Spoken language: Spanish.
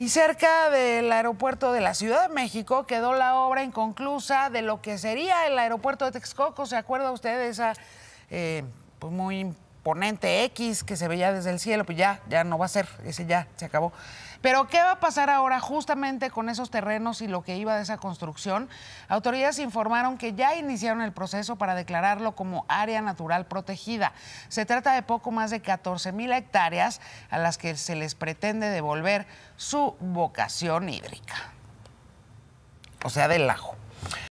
Y cerca del aeropuerto de la Ciudad de México quedó la obra inconclusa de lo que sería el aeropuerto de Texcoco. ¿Se acuerda usted de esa eh, pues muy ponente X que se veía desde el cielo, pues ya, ya no va a ser, ese ya se acabó. Pero ¿qué va a pasar ahora justamente con esos terrenos y lo que iba de esa construcción? Autoridades informaron que ya iniciaron el proceso para declararlo como área natural protegida. Se trata de poco más de 14 mil hectáreas a las que se les pretende devolver su vocación hídrica. O sea, del ajo.